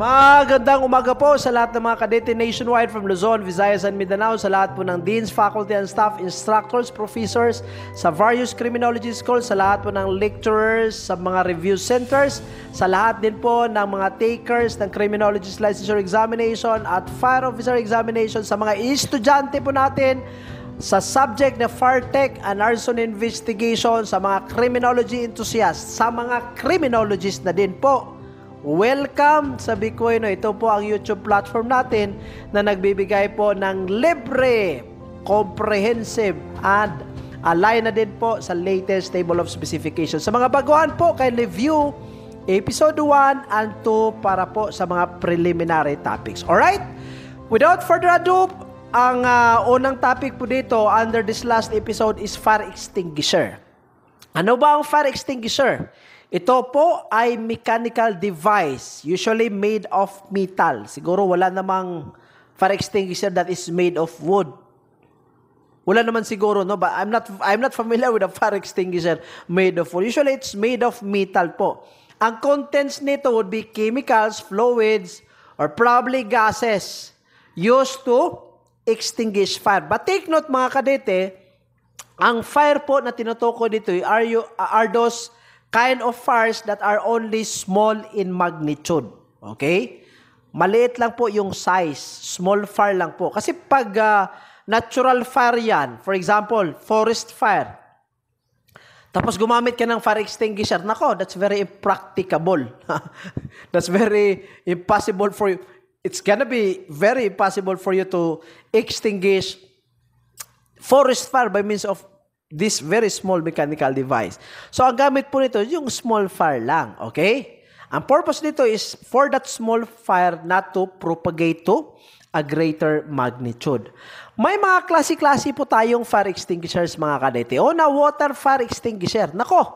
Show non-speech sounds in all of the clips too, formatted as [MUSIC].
Magandang umaga po sa lahat ng mga kadete nationwide from Luzon, Visayas, and Mindanao, sa lahat po ng deans, faculty and staff, instructors, professors, sa various criminology schools, sa lahat po ng lecturers, sa mga review centers, sa lahat din po ng mga takers ng criminology licensure examination at fire officer examination, sa mga estudyante po natin, sa subject na fire tech and arson investigation, sa mga criminology enthusiasts, sa mga criminologists na din po Welcome sa Bitcoin. Ito po ang YouTube platform natin na nagbibigay po ng libre, comprehensive, and align na din po sa latest table of specifications. Sa mga baguhan po, kay review episode 1 and 2 para po sa mga preliminary topics. Alright? Without further ado, ang uh, unang topic po dito under this last episode is fire extinguisher. Ano ba ang fire extinguisher? Ito po ay mechanical device, usually made of metal. Siguro wala namang fire extinguisher that is made of wood. Wala naman siguro, no? But I'm not, I'm not familiar with a fire extinguisher made of wood. Usually, it's made of metal po. Ang contents nito would be chemicals, fluids, or probably gases used to extinguish fire. But take note mga kadete, ang fire po na tinutukoy dito are, you, are those kind of fires that are only small in magnitude. Okay? Maliit lang po yung size. Small fire lang po. Kasi pag uh, natural fire yan, for example, forest fire, tapos gumamit ka ng fire extinguisher. Nako, that's very impracticable. [LAUGHS] that's very impossible for you. It's gonna be very impossible for you to extinguish forest fire by means of this very small mechanical device. So, ang gamit po nito, yung small fire lang. Okay? Ang purpose nito is for that small fire not to propagate to a greater magnitude. May mga klase-klase po tayong fire extinguishers mga kadete. O na water fire extinguisher. Nako,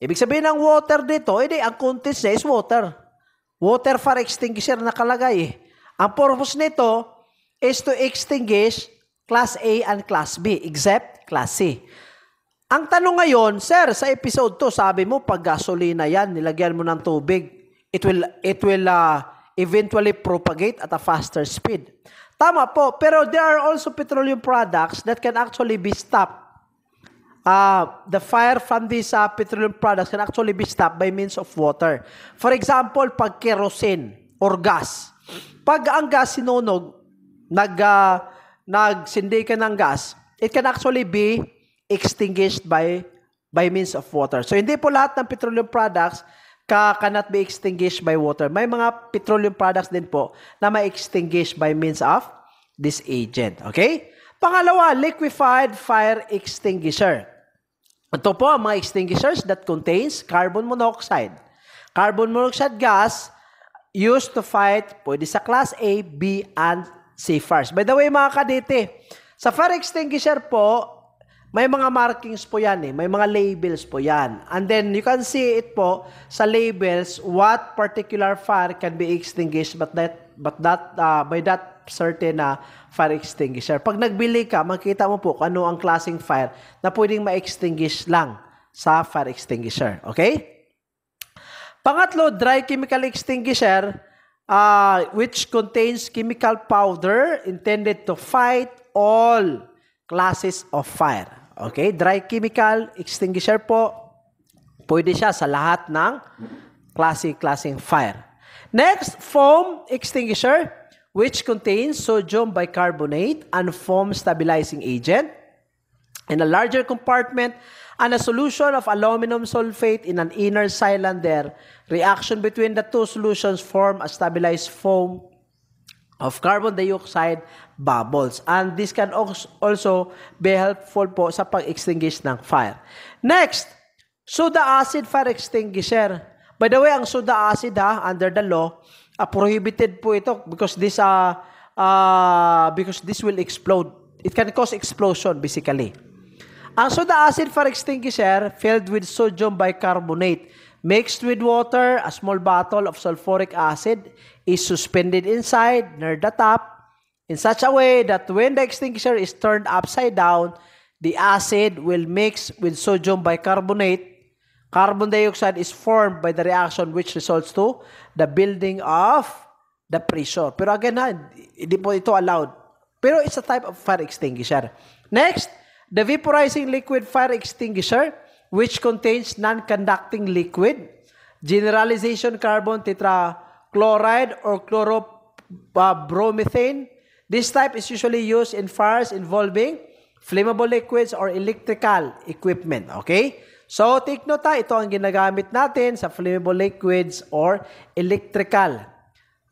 ibig sabihin ng water dito, edi ang contents niya is water. Water fire extinguisher nakalagay eh. Ang purpose nito is to extinguish class A and class B except class C. Ang tanong ngayon, sir, sa episode to, sabi mo pag gasolina 'yan, nilagyan mo ng tubig, it will it will uh, eventually propagate at a faster speed. Tama po, pero there are also petroleum products that can actually be stopped. Uh, the fire from these uh, petroleum products can actually be stopped by means of water. For example, pag kerosene or gas. Pag ang gas sinunog, nag, uh, nagsindi ka ng gas, it can actually be extinguished by by means of water. So hindi po lahat ng petroleum products ka cannot be extinguished by water. May mga petroleum products din po na ma-extinguish by means of this agent. Okay? Pangalawa, liquefied fire extinguisher. Ito po ang mga extinguishers that contains carbon monoxide. Carbon monoxide gas used to fight pwede sa class A, B, and C fires. By the way, mga kadete, sa fire extinguisher po, may mga markings po yan eh. May mga labels po yan. And then you can see it po sa labels what particular fire can be extinguished but that but that uh, by that certain na uh, fire extinguisher. Pag nagbili ka, makita mo po kung ano ang klaseng fire na pwedeng ma-extinguish lang sa fire extinguisher. Okay? Pangatlo, dry chemical extinguisher uh, which contains chemical powder intended to fight all classes of fire. Okay, dry chemical extinguisher po, pwede siya sa lahat ng klase-klaseng fire. Next, foam extinguisher which contains sodium bicarbonate and foam stabilizing agent in a larger compartment and a solution of aluminum sulfate in an inner cylinder. Reaction between the two solutions form a stabilized foam of carbon dioxide bubbles. And this can also be helpful po sa pag-extinguish ng fire. Next, soda acid fire extinguisher. By the way, ang soda acid ha, under the law, uh, prohibited po ito because this uh, uh, because this will explode. It can cause explosion basically. Ang soda acid fire extinguisher filled with sodium bicarbonate mixed with water, a small bottle of sulfuric acid is suspended inside near the top in such a way that when the extinguisher is turned upside down, the acid will mix with sodium bicarbonate. Carbon dioxide is formed by the reaction which results to the building of the pressure. Pero again ha, hindi po ito allowed. Pero it's a type of fire extinguisher. Next, the vaporizing liquid fire extinguisher which contains non-conducting liquid, generalization carbon tetra chloride or chlorobromethane. This type is usually used in fires involving flammable liquids or electrical equipment. Okay? So, take note ha, ito ang ginagamit natin sa flammable liquids or electrical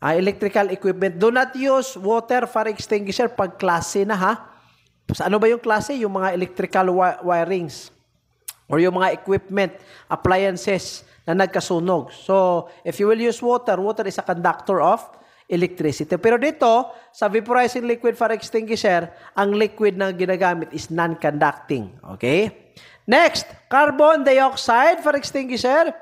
uh, electrical equipment. Do not use water fire extinguisher pag klase na ha. Sa ano ba yung klase? Yung mga electrical wi- wirings or yung mga equipment, appliances na nagkasunog. So, if you will use water, water is a conductor of electricity. Pero dito, sa vaporizing liquid fire extinguisher, ang liquid na ginagamit is non-conducting. Okay? Next, carbon dioxide fire extinguisher.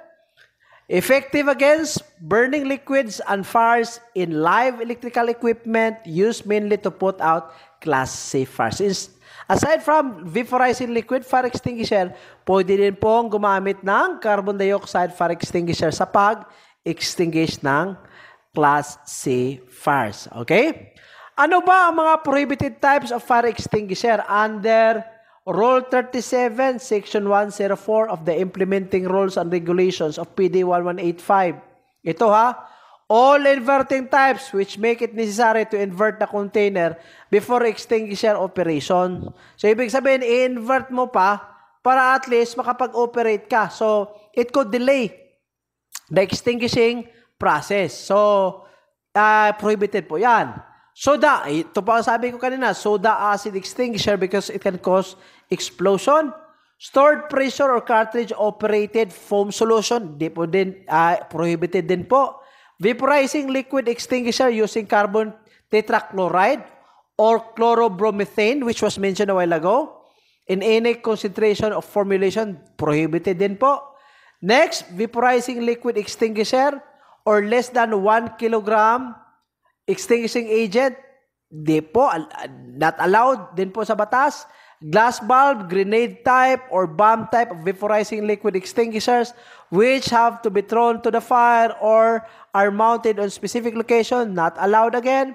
Effective against burning liquids and fires in live electrical equipment used mainly to put out class C fires. Aside from vaporizing liquid fire extinguisher, pwede din pong gumamit ng carbon dioxide fire extinguisher sa pag-extinguish ng Class C fires. Okay? Ano ba ang mga prohibited types of fire extinguisher under Rule 37, Section 104 of the Implementing Rules and Regulations of PD 1185? Ito ha, all inverting types which make it necessary to invert the container before extinguisher operation. So, ibig sabihin, i-invert mo pa para at least makapag-operate ka. So, it could delay the extinguishing process. So, uh, prohibited po yan. Soda, eh, ito pa ang sabi ko kanina, soda acid extinguisher because it can cause explosion. Stored pressure or cartridge operated foam solution, di po din, uh, prohibited din po. Vaporizing liquid extinguisher using carbon tetrachloride or chlorobromethane, which was mentioned a while ago, in any concentration of formulation, prohibited din po. Next, vaporizing liquid extinguisher or less than 1 kilogram extinguishing agent, di po, not allowed din po sa batas glass bulb, grenade type, or bomb type of vaporizing liquid extinguishers which have to be thrown to the fire or are mounted on specific location, not allowed again.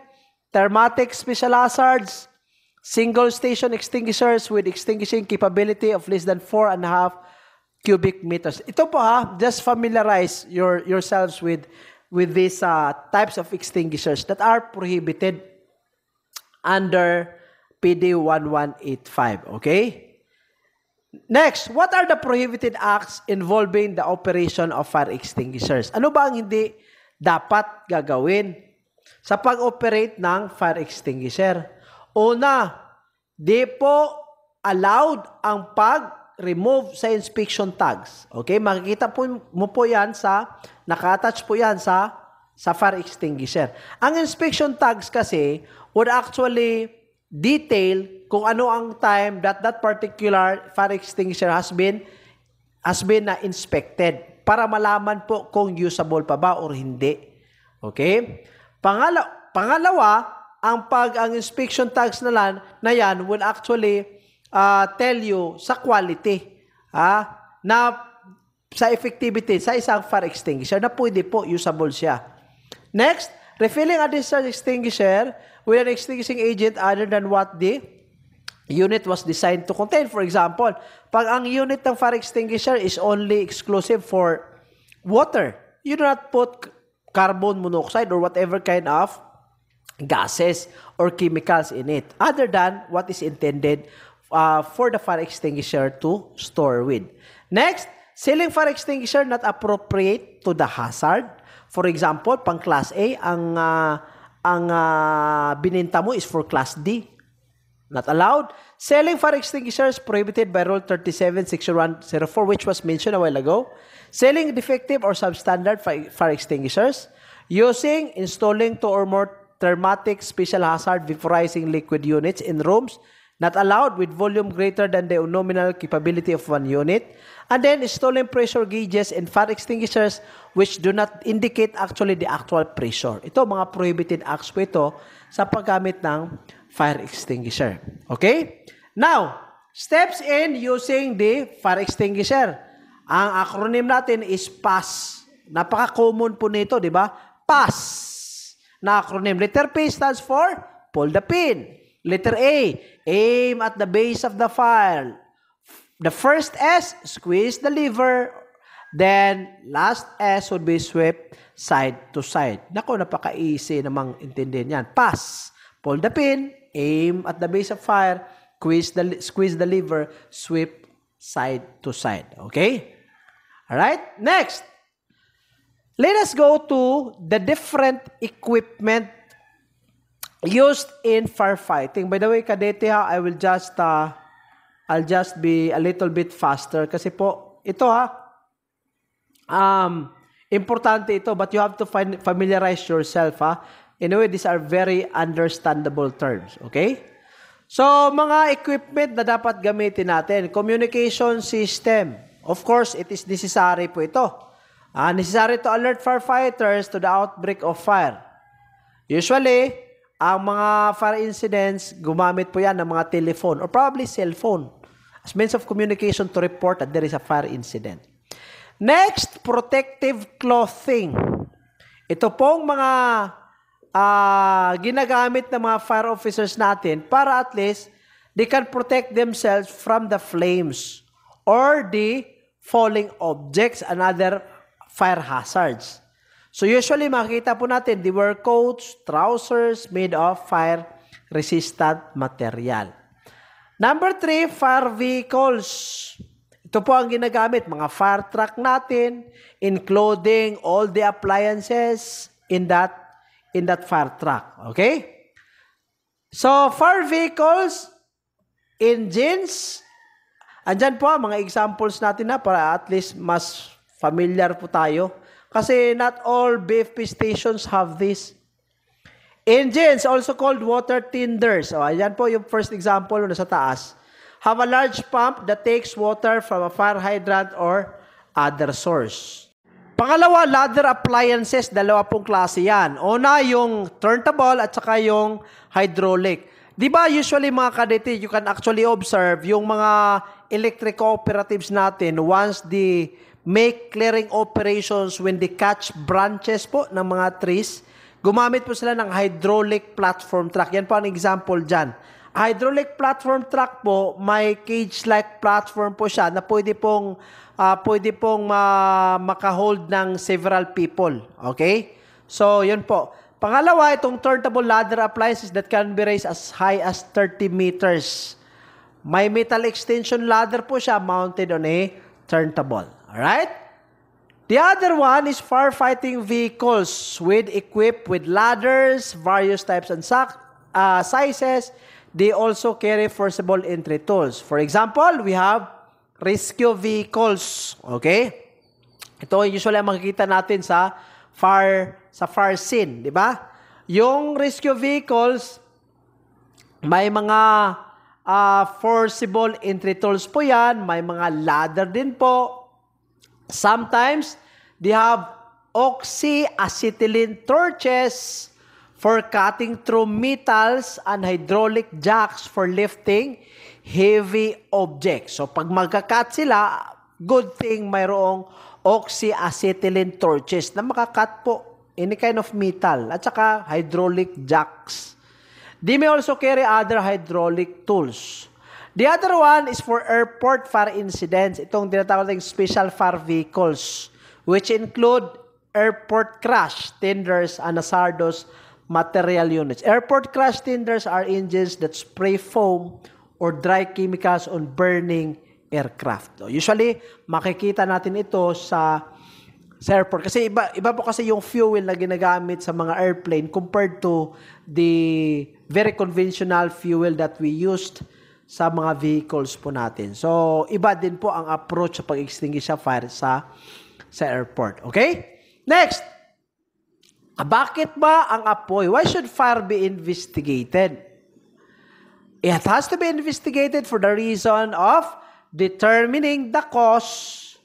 Thermatic special hazards, single station extinguishers with extinguishing capability of less than four and a half cubic meters. Ito po ha, just familiarize your yourselves with with these uh, types of extinguishers that are prohibited under PD1185. Okay? Next, what are the prohibited acts involving the operation of fire extinguishers? Ano ba ang hindi dapat gagawin sa pag-operate ng fire extinguisher? Una, di po allowed ang pag-remove sa inspection tags. Okay? Makikita po mo po yan sa, naka-attach po yan sa, sa fire extinguisher. Ang inspection tags kasi would actually detail kung ano ang time that that particular fire extinguisher has been has been na uh, inspected para malaman po kung usable pa ba or hindi. Okay? Pangala pangalawa, ang pag ang inspection tags na lan na yan will actually uh, tell you sa quality ah, na sa effectivity sa isang fire extinguisher na pwede po usable siya. Next, refilling a discharge extinguisher with an extinguishing agent other than what the unit was designed to contain. For example, pag ang unit ng fire extinguisher is only exclusive for water, you do not put carbon monoxide or whatever kind of gases or chemicals in it other than what is intended uh, for the fire extinguisher to store with. Next, ceiling fire extinguisher not appropriate to the hazard. For example, pang class A, ang uh, ang uh, bininta mo is for Class D. Not allowed. Selling fire extinguishers prohibited by Rule 37, Section 104, which was mentioned a while ago. Selling defective or substandard fire extinguishers. Using, installing two or more thermatic special hazard vaporizing liquid units in rooms not allowed with volume greater than the nominal capability of one unit. And then stolen pressure gauges and fire extinguishers which do not indicate actually the actual pressure. Ito, mga prohibited acts po ito sa paggamit ng fire extinguisher. Okay? Now, steps in using the fire extinguisher. Ang acronym natin is PASS. Napaka-common po nito, di ba? PASS na acronym. Letter P stands for pull the pin. Letter A, aim at the base of the fire. The first S, squeeze the liver. Then, last S would be sweep side to side. Nako, napaka-easy namang intindihan yan. Pass. Pull the pin. Aim at the base of fire. Squeeze the, squeeze the liver. Sweep side to side. Okay? Alright? Next. Let us go to the different equipment used in firefighting. By the way, kadete ha, I will just uh, I'll just be a little bit faster kasi po ito ha um importante ito but you have to find, familiarize yourself ha in a way these are very understandable terms okay so mga equipment na dapat gamitin natin communication system of course it is necessary po ito ah, necessary to alert firefighters to the outbreak of fire usually ang mga fire incidents gumamit po yan ng mga telephone or probably cellphone as means of communication to report that there is a fire incident. Next, protective clothing. Ito pong mga uh, ginagamit ng mga fire officers natin para at least they can protect themselves from the flames or the falling objects and other fire hazards. So usually makikita po natin, they wear coats, trousers made of fire resistant material. Number three, fire vehicles. Ito po ang ginagamit, mga fire truck natin, including all the appliances in that in that fire truck. Okay? So, fire vehicles, engines, andyan po mga examples natin na para at least mas familiar po tayo. Kasi not all BFP stations have this. Engines, also called water tenders. O, oh, ayan po yung first example na sa taas. Have a large pump that takes water from a fire hydrant or other source. Pangalawa, ladder appliances. Dalawa pong klase yan. Una, yung turntable at saka yung hydraulic. Di ba usually mga kadete, you can actually observe yung mga electric cooperatives natin once they make clearing operations when they catch branches po ng mga trees, Gumamit po sila ng hydraulic platform truck. Yan po ang example dyan. Hydraulic platform truck po, may cage-like platform po siya na pwede pong, uh, pwede pong uh, makahold ng several people. Okay? So, yun po. Pangalawa, itong turntable ladder appliances that can be raised as high as 30 meters. May metal extension ladder po siya mounted on a turntable. Alright? The other one is firefighting vehicles with equipped with ladders, various types and uh, sizes. They also carry forcible entry tools. For example, we have rescue vehicles. Okay? Ito usually ang makikita natin sa fire sa fire scene, di ba? Yung rescue vehicles may mga uh, forcible entry tools po yan, may mga ladder din po. Sometimes They have oxyacetylene torches for cutting through metals and hydraulic jacks for lifting heavy objects. So pag magka-cut sila, good thing mayroong oxyacetylene torches na makakat po any kind of metal at saka hydraulic jacks. They may also carry other hydraulic tools. The other one is for airport fire incidents. Itong tinatawag natin special fire vehicles which include airport crash tenders and hazardous material units. Airport crash tenders are engines that spray foam or dry chemicals on burning aircraft. No? Usually, makikita natin ito sa sa airport kasi iba iba po kasi yung fuel na ginagamit sa mga airplane compared to the very conventional fuel that we used sa mga vehicles po natin. So, iba din po ang approach sa pag-extinguish sa fire sa sa airport. Okay? Next. Ah, bakit ba ang apoy? Why should fire be investigated? It has to be investigated for the reason of determining the cause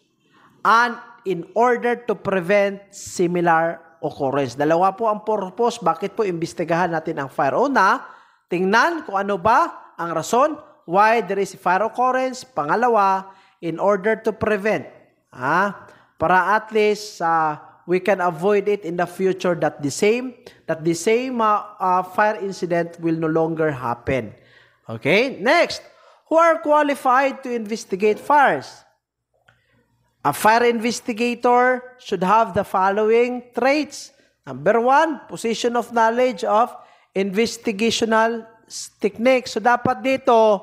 and in order to prevent similar occurrence. Dalawa po ang purpose. Bakit po imbestigahan natin ang fire? Una, tingnan kung ano ba ang rason why there is fire occurrence. Pangalawa, in order to prevent. Ha? Ah, para at least uh, we can avoid it in the future that the same that the same uh, uh, fire incident will no longer happen. Okay? Next, who are qualified to investigate fires? A fire investigator should have the following traits. Number one, position of knowledge of investigational techniques. So dapat dito,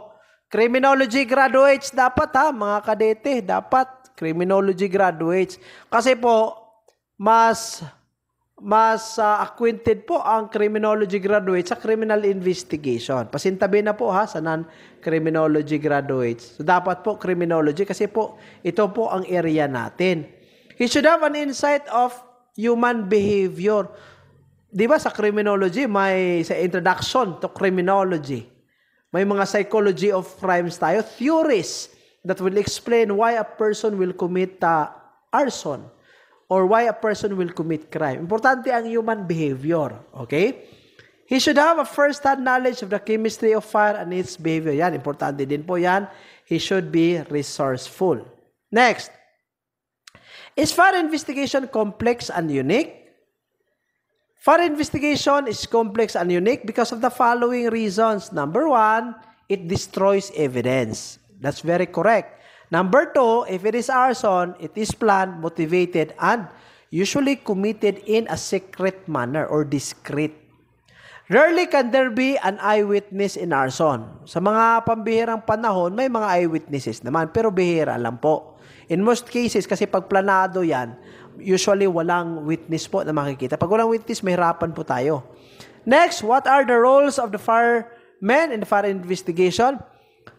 criminology graduates dapat ha, mga kadete, dapat criminology graduates. Kasi po, mas mas uh, acquainted po ang criminology graduates sa criminal investigation. Pasintabi na po ha sa non-criminology graduates. So, dapat po criminology kasi po ito po ang area natin. He should have an insight of human behavior. 'Di ba sa criminology may sa introduction to criminology. May mga psychology of crimes tayo, theories that will explain why a person will commit uh, arson or why a person will commit crime. Importante ang human behavior, okay? He should have a first-hand knowledge of the chemistry of fire and its behavior. Yan, importante din po yan. He should be resourceful. Next, is fire investigation complex and unique? Fire investigation is complex and unique because of the following reasons. Number one, it destroys evidence. That's very correct. Number two, if it is arson, it is planned, motivated, and usually committed in a secret manner or discreet. Rarely can there be an eyewitness in arson. Sa mga pambihirang panahon, may mga eyewitnesses naman, pero bihira lang po. In most cases, kasi pag planado yan, usually walang witness po na makikita. Pag walang witness, mahirapan po tayo. Next, what are the roles of the firemen in the fire investigation?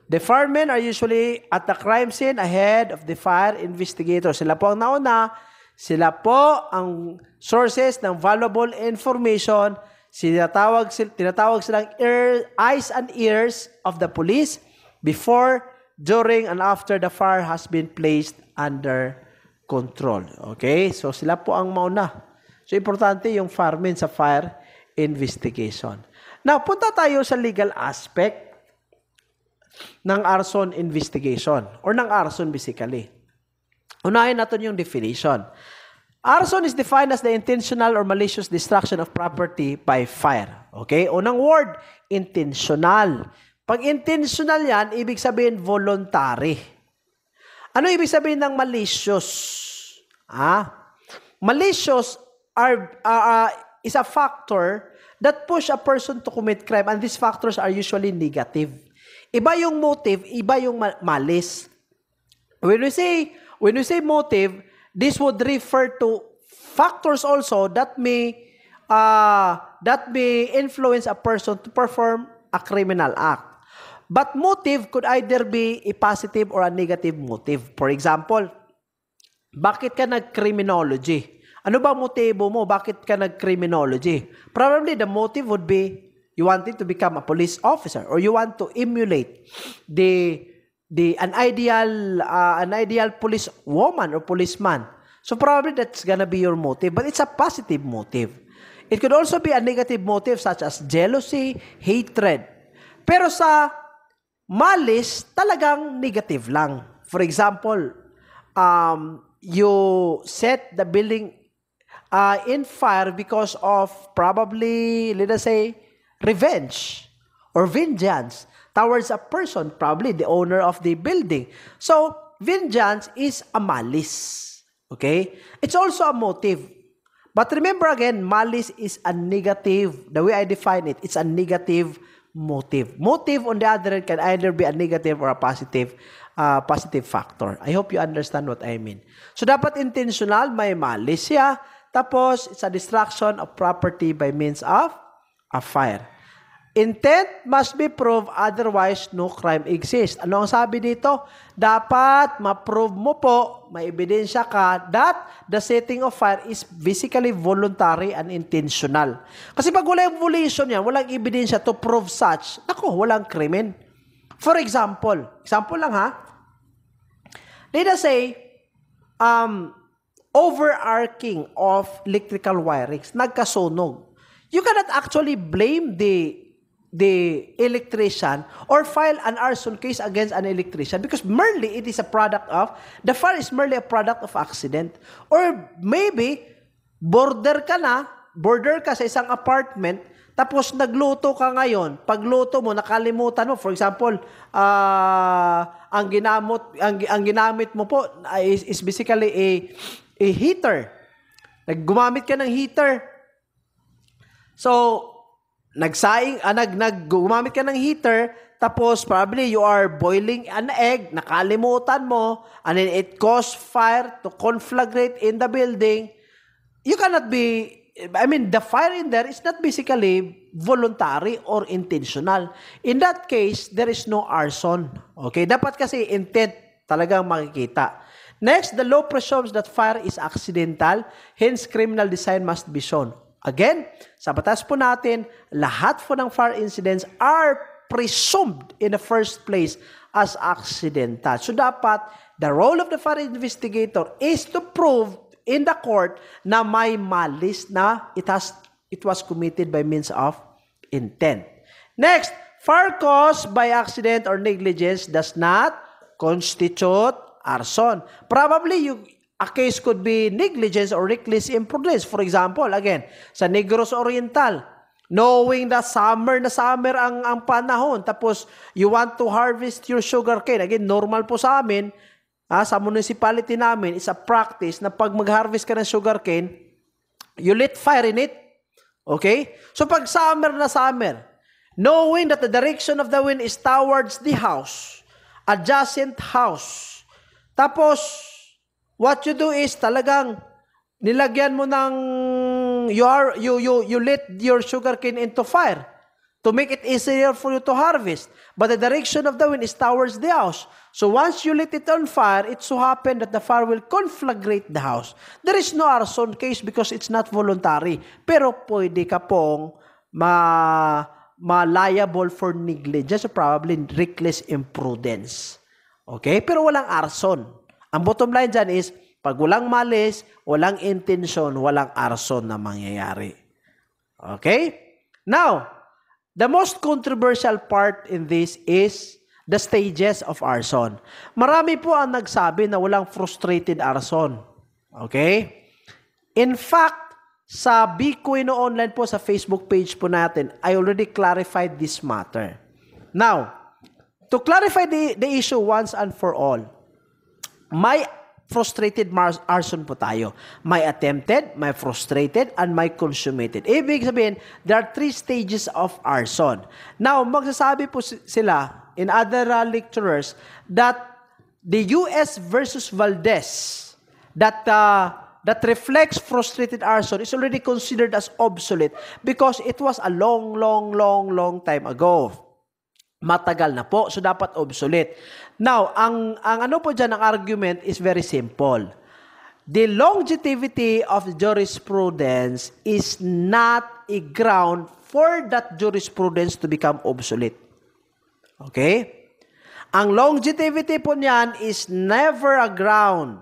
The firemen are usually at the crime scene ahead of the fire investigator. Sila po ang nauna. Sila po ang sources ng valuable information. Sinatawag, tinatawag silang ear, eyes and ears of the police before, during, and after the fire has been placed under control. Okay? So sila po ang mauna. So importante yung firemen sa fire investigation. Now, punta tayo sa legal aspect ng arson investigation or ng arson basically. Unahin natin yung definition. Arson is defined as the intentional or malicious destruction of property by fire. Okay? Unang word, intentional. Pag intentional yan, ibig sabihin voluntary. Ano ibig sabihin ng malicious? Ah? Malicious are, uh, uh, is a factor that push a person to commit crime and these factors are usually negative. Iba yung motive, iba yung malis. When we say, when we say motive, this would refer to factors also that may uh, that may influence a person to perform a criminal act. But motive could either be a positive or a negative motive. For example, bakit ka nag-criminology? Ano ba motibo mo? Bakit ka nag-criminology? Probably the motive would be you wanted to become a police officer or you want to emulate the the an ideal uh, an ideal police woman or policeman so probably that's gonna be your motive but it's a positive motive it could also be a negative motive such as jealousy hatred pero sa malice talagang negative lang for example um, you set the building uh, in fire because of probably let us say revenge or vengeance towards a person, probably the owner of the building. So, vengeance is a malice. Okay? It's also a motive. But remember again, malice is a negative, the way I define it, it's a negative motive. Motive, on the other hand, can either be a negative or a positive uh, positive factor. I hope you understand what I mean. So, dapat intentional, may malice siya. Tapos, it's a destruction of property by means of a fire. Intent must be proved, otherwise no crime exists. Ano ang sabi dito? Dapat ma-prove mo po, maebidensya ka, that the setting of fire is basically voluntary and intentional. Kasi pag wala yung volition yan, walang ebidensya to prove such, nako, walang krimen. For example, example lang ha, let us say, um, overarching of electrical wirings, nagkasunog. You cannot actually blame the the electrician or file an arson case against an electrician because merely it is a product of the fire is merely a product of accident or maybe border ka na border ka sa isang apartment tapos nagluto ka ngayon pagluto mo nakalimutan mo for example uh, ang ginamot ang, ang ginamit mo po is, is basically a a heater naggumamit ka ng heater so nagsaing, ah, nag, nag, gumamit ka ng heater, tapos probably you are boiling an egg, nakalimutan mo, and then it caused fire to conflagrate in the building. You cannot be, I mean, the fire in there is not basically voluntary or intentional. In that case, there is no arson. Okay, dapat kasi intent talagang makikita. Next, the law presumes that fire is accidental, hence criminal design must be shown. Again, sa batas po natin, lahat po ng fire incidents are presumed in the first place as accidental. So dapat, the role of the fire investigator is to prove in the court na may malis na it, has, it was committed by means of intent. Next, fire caused by accident or negligence does not constitute arson. Probably you a case could be negligence or reckless imprudence. For example, again, sa Negros Oriental, knowing that summer na summer ang, ang panahon, tapos you want to harvest your sugar cane. Again, normal po sa amin, ha, sa municipality namin, is a practice na pag mag-harvest ka ng sugar cane, you lit fire in it. Okay? So pag summer na summer, knowing that the direction of the wind is towards the house, adjacent house, tapos What you do is talagang nilagyan mo ng you are you you you let your sugarcane into fire to make it easier for you to harvest. But the direction of the wind is towards the house. So once you let it on fire, it so happened that the fire will conflagrate the house. There is no arson case because it's not voluntary. Pero pwede ka pong ma ma-liable for negligence or probably reckless imprudence. Okay? Pero walang arson. Ang bottom line dyan is, pag walang malis, walang intention, walang arson na mangyayari. Okay? Now, the most controversial part in this is the stages of arson. Marami po ang nagsabi na walang frustrated arson. Okay? In fact, sa Bicoino online po, sa Facebook page po natin, I already clarified this matter. Now, to clarify the, the issue once and for all, may frustrated arson po tayo. May attempted, may frustrated, and may consummated. Ibig sabihin, there are three stages of arson. Now, magsasabi po sila in other lecturers that the U.S. versus Valdez that uh, that reflects frustrated arson is already considered as obsolete because it was a long, long, long, long time ago. Matagal na po, so dapat obsolete. Now, ang, ang ano po diyan ang argument is very simple. The longevity of jurisprudence is not a ground for that jurisprudence to become obsolete. Okay? Ang longevity po niyan is never a ground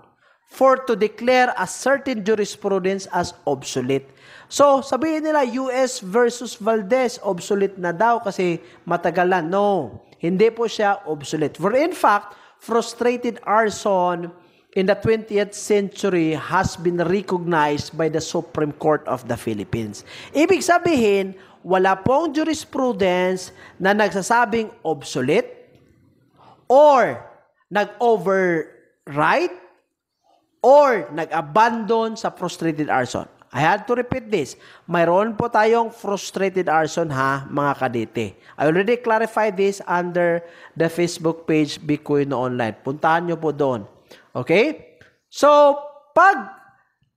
for to declare a certain jurisprudence as obsolete. So, sabihin nila, US versus Valdez, obsolete na daw kasi matagalan. No. Hindi po siya obsolete. For in fact, frustrated arson in the 20th century has been recognized by the Supreme Court of the Philippines. Ibig sabihin, wala pong jurisprudence na nagsasabing obsolete or nag-override or nag-abandon sa frustrated arson. I had to repeat this. Mayroon po tayong frustrated arson ha, mga kadete. I already clarified this under the Facebook page Bitcoin Online. Puntahan nyo po doon. Okay? So, pag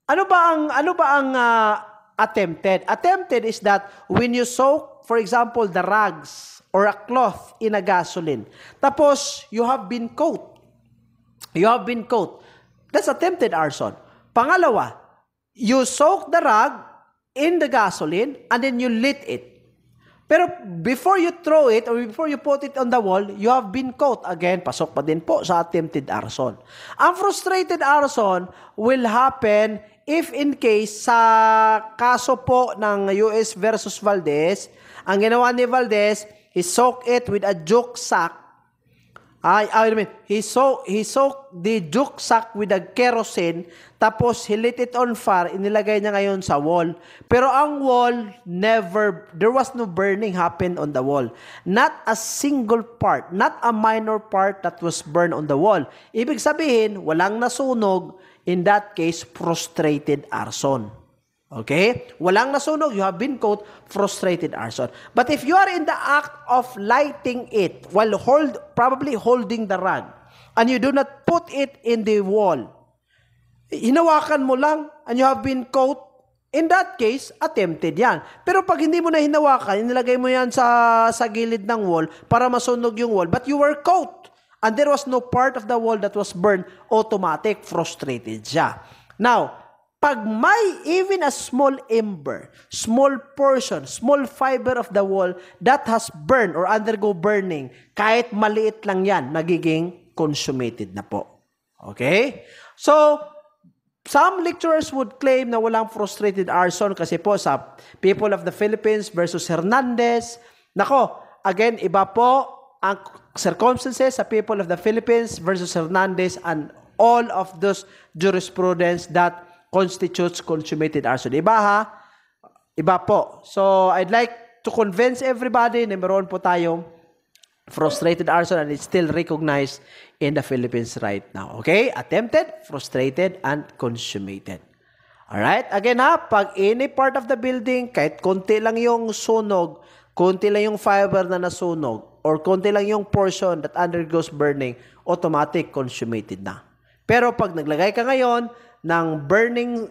ano ba ang ano ba ang uh, attempted? Attempted is that when you soak, for example, the rugs or a cloth in a gasoline. Tapos you have been caught. You have been caught. That's attempted arson. Pangalawa, you soak the rag in the gasoline and then you lit it. Pero before you throw it or before you put it on the wall, you have been caught again. Pasok pa din po sa attempted arson. Ang frustrated arson will happen if in case sa kaso po ng US versus Valdez, ang ginawa ni Valdez, he soaked it with a joke sack ay, ah, wait mean, He soak, he soak the juke sack with the kerosene, tapos he lit it on fire, inilagay niya ngayon sa wall. Pero ang wall, never, there was no burning happened on the wall. Not a single part, not a minor part that was burned on the wall. Ibig sabihin, walang nasunog, in that case, prostrated arson. Okay? Walang nasunog, you have been caught frustrated arson. But if you are in the act of lighting it while hold probably holding the rug, and you do not put it in the wall, hinawakan mo lang and you have been caught, in that case, attempted yan. Pero pag hindi mo na hinawakan, inilagay mo yan sa, sa gilid ng wall para masunog yung wall, but you were caught and there was no part of the wall that was burned, automatic, frustrated siya. Now, pag may even a small ember, small portion, small fiber of the wall that has burned or undergo burning, kahit maliit lang yan, nagiging consummated na po. Okay? So, some lecturers would claim na walang frustrated arson kasi po sa people of the Philippines versus Hernandez. Nako, again, iba po ang circumstances sa people of the Philippines versus Hernandez and all of those jurisprudence that constitutes consummated arson. Iba ha? Iba po. So, I'd like to convince everybody na meron po tayong frustrated arson and it's still recognized in the Philippines right now. Okay? Attempted, frustrated, and consummated. Alright? Again ha, pag any part of the building, kahit konti lang yung sunog, konti lang yung fiber na nasunog, or konti lang yung portion that undergoes burning, automatic consummated na. Pero pag naglagay ka ngayon ng burning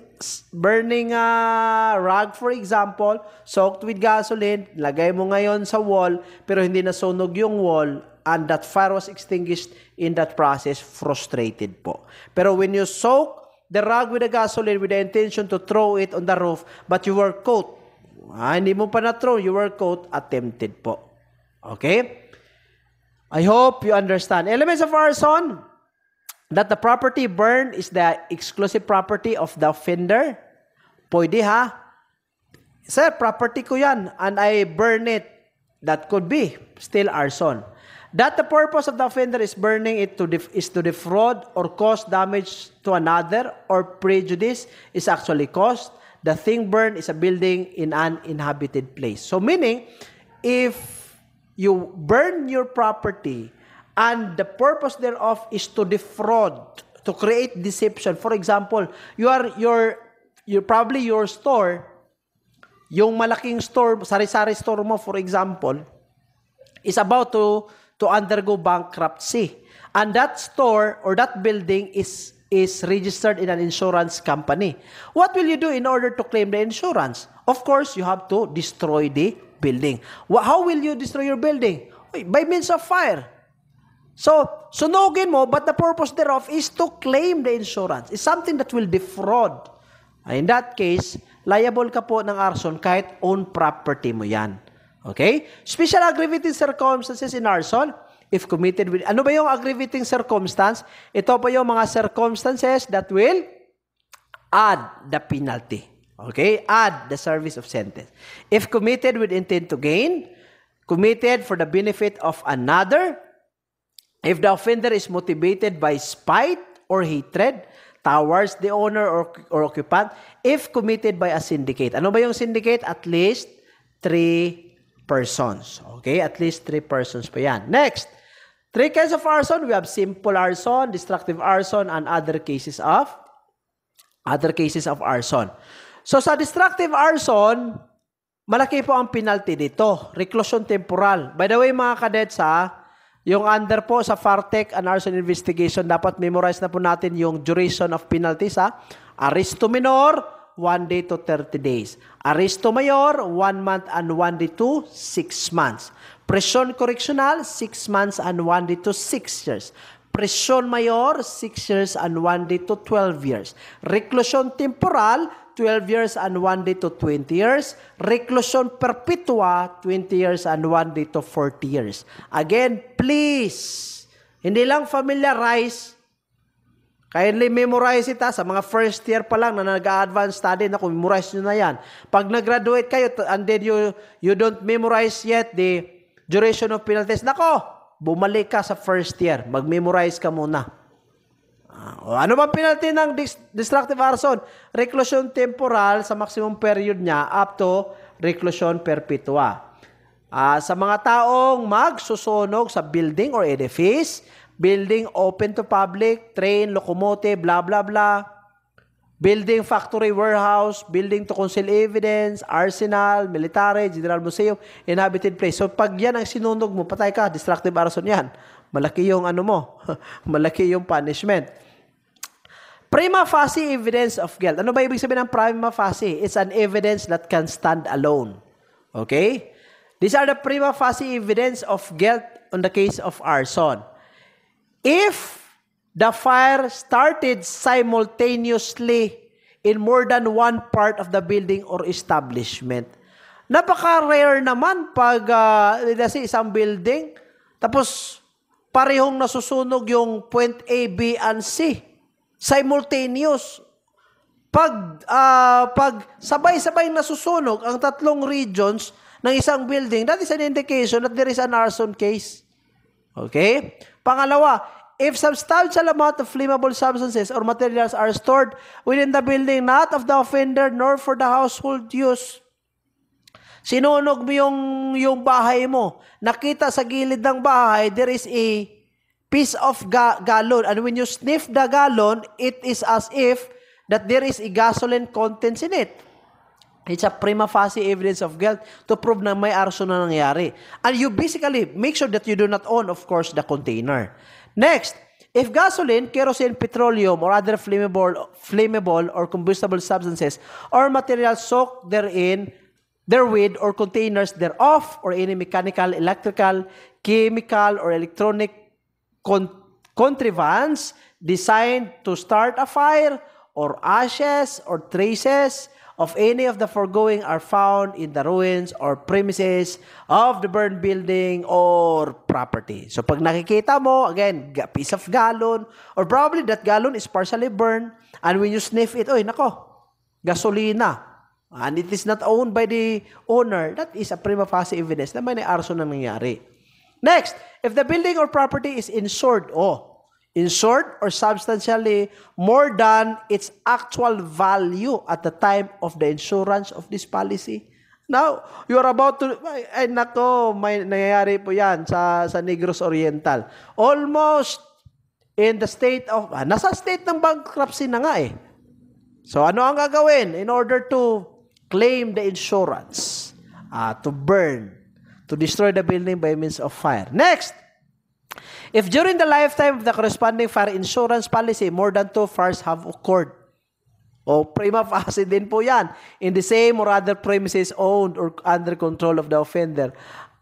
burning uh, rug for example, soaked with gasoline, lagay mo ngayon sa wall pero hindi nasunog yung wall and that fire was extinguished in that process, frustrated po. Pero when you soak the rug with the gasoline with the intention to throw it on the roof but you were caught. Ah, hindi mo pa na-throw, you were caught, attempted po. Okay? I hope you understand. Elements of arson, that the property burned is the exclusive property of the offender? Pwede ha? Sir, property ko yan and I burn it. That could be still arson. That the purpose of the offender is burning it to def- is to defraud or cause damage to another or prejudice is actually caused. The thing burned is a building in an inhabited place. So meaning, if you burn your property and the purpose thereof is to defraud, to create deception. For example, you are your you probably your store, yung malaking store, sari-sari store mo for example, is about to to undergo bankruptcy. And that store or that building is is registered in an insurance company. What will you do in order to claim the insurance? Of course, you have to destroy the building. How will you destroy your building? By means of fire. So, sunugin mo, but the purpose thereof is to claim the insurance. It's something that will defraud. Ah, in that case, liable ka po ng arson kahit own property mo yan. Okay? Special aggravating circumstances in arson, if committed with... Ano ba yung aggravating circumstance? Ito po yung mga circumstances that will add the penalty. Okay? Add the service of sentence. If committed with intent to gain, committed for the benefit of another, If the offender is motivated by spite or hatred towards the owner or, or occupant, if committed by a syndicate. Ano ba yung syndicate? At least three persons. Okay? At least three persons po yan. Next, three kinds of arson. We have simple arson, destructive arson, and other cases of other cases of arson. So sa destructive arson, malaki po ang penalty dito. Reclusion temporal. By the way, mga kadets, ha, yung under po sa FARTEC and arson investigation, dapat memorize na po natin yung duration of penalty sa arresto minor, 1 day to 30 days. Arresto mayor, 1 month and 1 day to 6 months. Prison correctional, 6 months and 1 day to 6 years. Presyon mayor, 6 years and 1 day to 12 years. Reclusion temporal, 12 years and 1 day to 20 years. Reclusion perpetua, 20 years and 1 day to 40 years. Again, please, hindi lang familiarize. Kindly memorize ita sa mga first year pa lang na nag-advance study na memorize nyo na yan. Pag nag-graduate kayo and then you, you don't memorize yet the duration of penalties, nako, bumalik ka sa first year. Mag-memorize ka muna. Uh, ano bang penalty ng dis- destructive arson? Reclusion temporal sa maximum period niya up to reclusion perpetua. Uh, sa mga taong magsusunog sa building or edifice, building open to public, train, locomotive, blah, blah, blah, building factory warehouse, building to conceal evidence, arsenal, military, general museum, inhabited place. So pag yan ang sinunog mo, patay ka, destructive arson yan. Malaki yung ano mo, [LAUGHS] malaki yung punishment. Prima facie evidence of guilt. Ano ba ibig sabihin ng prima facie? It's an evidence that can stand alone. Okay? These are the prima facie evidence of guilt on the case of arson. If The fire started simultaneously in more than one part of the building or establishment. Napaka-rare naman pag uh, ah, kasi isang building, tapos parehong nasusunog yung point A, B, and C. Simultaneous. Pag, uh, pag sabay-sabay nasusunog ang tatlong regions ng isang building, that is an indication that there is an arson case. Okay? Pangalawa, if substantial amount of flammable substances or materials are stored within the building, not of the offender nor for the household use. Sinunog mo yung, yung bahay mo. Nakita sa gilid ng bahay, there is a piece of ga- gallon. And when you sniff the gallon, it is as if that there is a gasoline contents in it. It's a prima facie evidence of guilt to prove na may arson na nangyari. And you basically make sure that you do not own, of course, the container. Next, if gasoline, kerosene, petroleum, or other flammable, flammable or combustible substances or materials soaked therein, therewith, or containers thereof, or any mechanical, electrical, chemical, or electronic con- contrivance designed to start a fire, or ashes, or traces, of any of the foregoing are found in the ruins or premises of the burned building or property. So pag nakikita mo, again, piece of gallon, or probably that gallon is partially burned, and when you sniff it, oy, nako, gasolina. And it is not owned by the owner. That is a prima facie evidence na may arson na nangyari. Next, if the building or property is insured, oh, in short or substantially more than its actual value at the time of the insurance of this policy. Now, you are about to, ay, ay nako, may nangyayari po yan sa, sa Negros Oriental. Almost in the state of, ah, nasa state ng bankruptcy na nga eh. So ano ang gagawin in order to claim the insurance? Ah, to burn, to destroy the building by means of fire. Next, If during the lifetime of the corresponding fire insurance policy, more than two fires have occurred. O prima facie [LAUGHS] din po yan. In the same or other premises owned or under control of the offender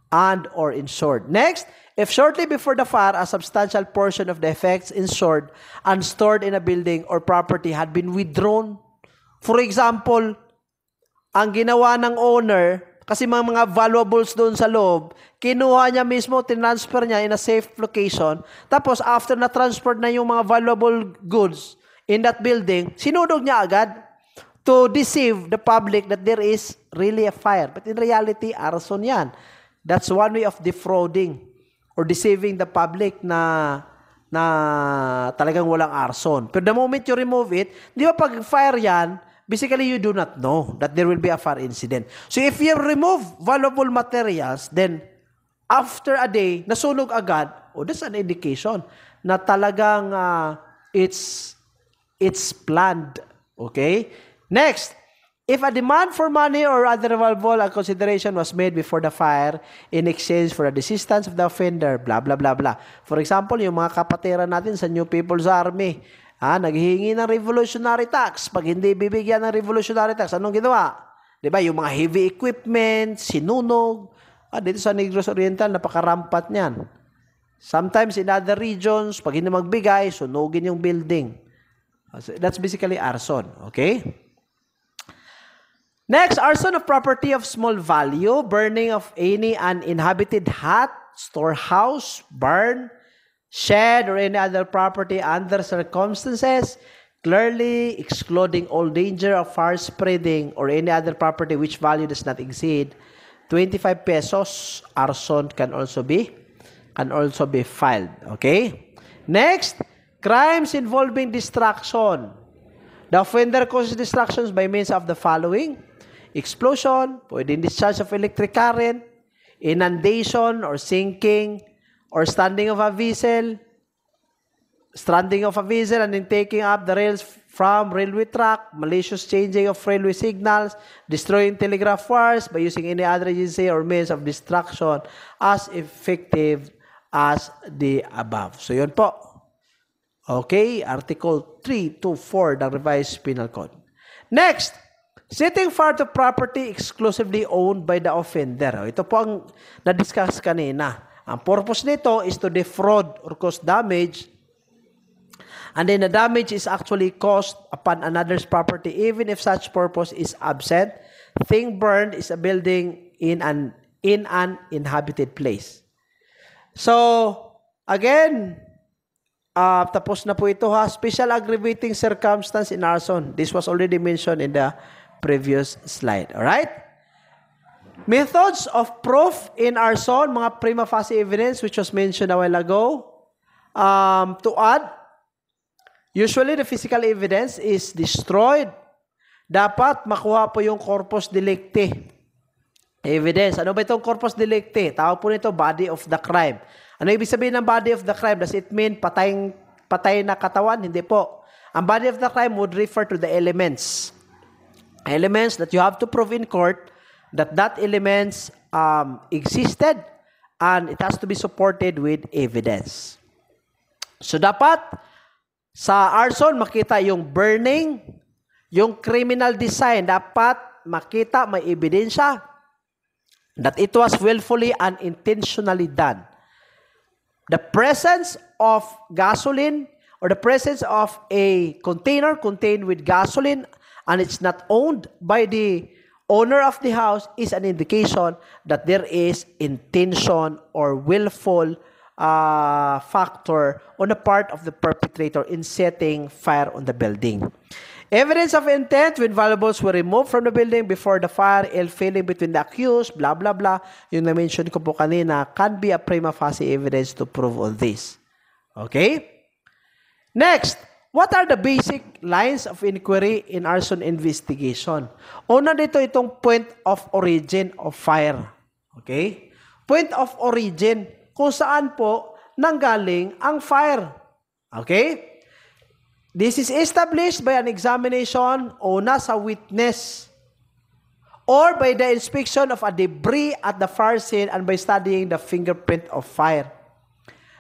and or insured. Next, if shortly before the fire, a substantial portion of the effects insured and stored in a building or property had been withdrawn. For example, ang ginawa ng owner, kasi mga, mga valuables doon sa loob, kinuha niya mismo, tinransfer niya in a safe location. Tapos after na-transfer na yung mga valuable goods in that building, sinunog niya agad to deceive the public that there is really a fire. But in reality, arson yan. That's one way of defrauding or deceiving the public na na talagang walang arson. Pero the moment you remove it, di ba pag fire yan, basically you do not know that there will be a fire incident. So if you remove valuable materials, then after a day, nasunog agad, oh, that's an indication na talagang uh, it's it's planned. Okay? Next, If a demand for money or other valuable consideration was made before the fire in exchange for the desistance of the offender, blah, blah, blah, blah. For example, yung mga kapatiran natin sa New People's Army, Ha, naghihingi ng revolutionary tax. Pag hindi bibigyan ng revolutionary tax, anong ginawa? Di ba? Yung mga heavy equipment, sinunog. Ah, dito sa Negros Oriental, napakarampat niyan. Sometimes in other regions, pag hindi magbigay, sunugin yung building. Ah, that's basically arson. Okay? Next, arson of property of small value, burning of any uninhabited hut, storehouse, barn, shed, or any other property under circumstances clearly excluding all danger of fire spreading or any other property which value does not exceed 25 pesos arson can also be can also be filed okay next crimes involving destruction the offender causes destructions by means of the following explosion pwedeng discharge of electric current inundation or sinking or standing of a vessel, stranding of a vessel and in taking up the rails from railway track, malicious changing of railway signals, destroying telegraph wires by using any other agency or means of destruction as effective as the above. So yun po. Okay, Article 3 to 4 ng Revised Penal Code. Next, sitting far to property exclusively owned by the offender. Ito po ang na-discuss kanina ang purpose nito is to defraud or cause damage. And then the damage is actually caused upon another's property even if such purpose is absent. Thing burned is a building in an in an inhabited place. So, again, uh, tapos na po ito ha. Special aggravating circumstance in arson. This was already mentioned in the previous slide. All right. Methods of proof in our son, mga prima facie evidence which was mentioned a while ago. Um, to add, usually the physical evidence is destroyed. Dapat makuha po yung corpus delicti. Evidence. Ano ba itong corpus delicti? Tawag po nito body of the crime. Ano ibig sabihin ng body of the crime? Does it mean patay, patay na katawan? Hindi po. Ang body of the crime would refer to the elements. Elements that you have to prove in court that that elements um, existed and it has to be supported with evidence. So dapat sa arson makita yung burning, yung criminal design dapat makita may ebidensya that it was willfully and intentionally done. The presence of gasoline or the presence of a container contained with gasoline and it's not owned by the owner of the house is an indication that there is intention or willful uh, factor on the part of the perpetrator in setting fire on the building. Evidence of intent when valuables were removed from the building before the fire, ill feeling between the accused, blah, blah, blah. Yung na-mention ko po kanina, can be a prima facie evidence to prove all this. Okay? Next, What are the basic lines of inquiry in arson investigation? Una dito itong point of origin of fire. Okay? Point of origin kung saan po nanggaling ang fire. Okay? This is established by an examination o nasa witness or by the inspection of a debris at the fire scene and by studying the fingerprint of fire.